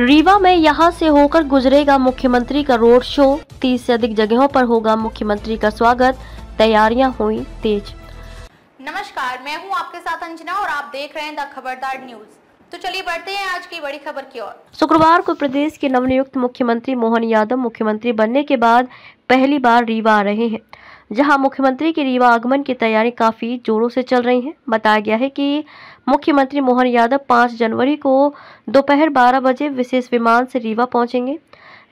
रीवा में यहां से होकर गुजरेगा मुख्यमंत्री का रोड शो 30 से अधिक जगहों पर होगा मुख्यमंत्री का स्वागत तैयारियां हुई तेज नमस्कार मैं हूं आपके साथ अंजना और आप देख रहे हैं द खबरदार न्यूज तो चलिए बढ़ते हैं आज की बड़ी खबर की ओर शुक्रवार को प्रदेश के नवनियुक्त मुख्यमंत्री मोहन यादव मुख्यमंत्री बनने के बाद पहली बार रीवा आ रहे हैं जहां मुख्यमंत्री के रीवा आगमन की तैयारी काफ़ी जोरों से चल रही है बताया गया है कि मुख्यमंत्री मोहन यादव 5 जनवरी को दोपहर 12 बजे विशेष विमान से रीवा पहुंचेंगे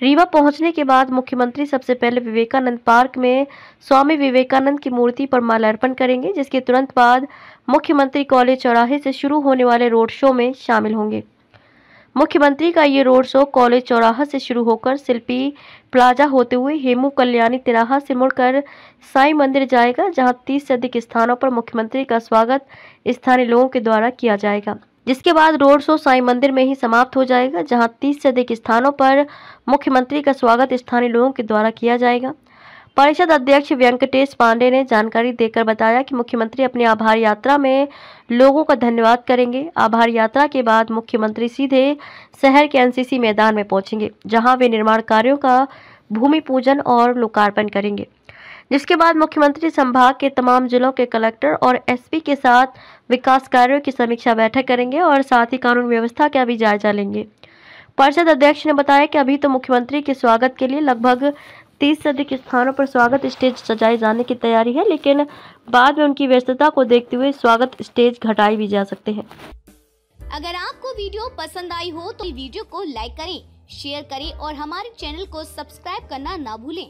रीवा पहुंचने के बाद मुख्यमंत्री सबसे पहले विवेकानंद पार्क में स्वामी विवेकानंद की मूर्ति पर माल्यार्पण करेंगे जिसके तुरंत बाद मुख्यमंत्री कॉलेज चौराहे से शुरू होने वाले रोड शो में शामिल होंगे मुख्यमंत्री का ये रोड शो कॉलेज चौराहा से शुरू होकर शिल्पी प्लाजा होते हुए हेमू कल्याणी तिराहा से मुड़कर साई मंदिर जाएगा जहां 30 से अधिक स्थानों पर मुख्यमंत्री का स्वागत स्थानीय लोगों के द्वारा किया जाएगा जिसके बाद रोड शो साई मंदिर में ही समाप्त हो जाएगा जहां 30 से अधिक स्थानों पर मुख्यमंत्री का स्वागत स्थानीय लोगों के द्वारा किया जाएगा परिषद अध्यक्ष वेंकटेश पांडे ने जानकारी देकर बताया कि मुख्यमंत्री अपनी आभार यात्रा में लोगों का धन्यवाद करेंगे आभार यात्रा के बाद मुख्यमंत्री सीधे शहर के एनसीसी मैदान में पहुंचेंगे जहां वे निर्माण कार्यों का भूमि पूजन और लोकार्पण करेंगे जिसके बाद मुख्यमंत्री संभाग के तमाम जिलों के कलेक्टर और एसपी के साथ विकास कार्यों की समीक्षा बैठक करेंगे और साथ ही कानून व्यवस्था का भी जायजा लेंगे परिषद अध्यक्ष ने बताया कि अभी तो मुख्यमंत्री के स्वागत के लिए लगभग तीस से अधिक स्थानों पर स्वागत स्टेज सजाए जाने की तैयारी है लेकिन बाद में उनकी व्यस्तता को देखते हुए स्वागत स्टेज घटाए भी जा सकते हैं अगर आपको वीडियो पसंद आई हो तो वीडियो को लाइक करें शेयर करें और हमारे चैनल को सब्सक्राइब करना ना भूलें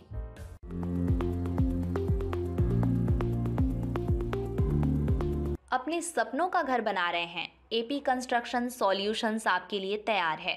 अपने सपनों का घर बना रहे हैं एपी कंस्ट्रक्शन सॉल्यूशंस आपके लिए तैयार है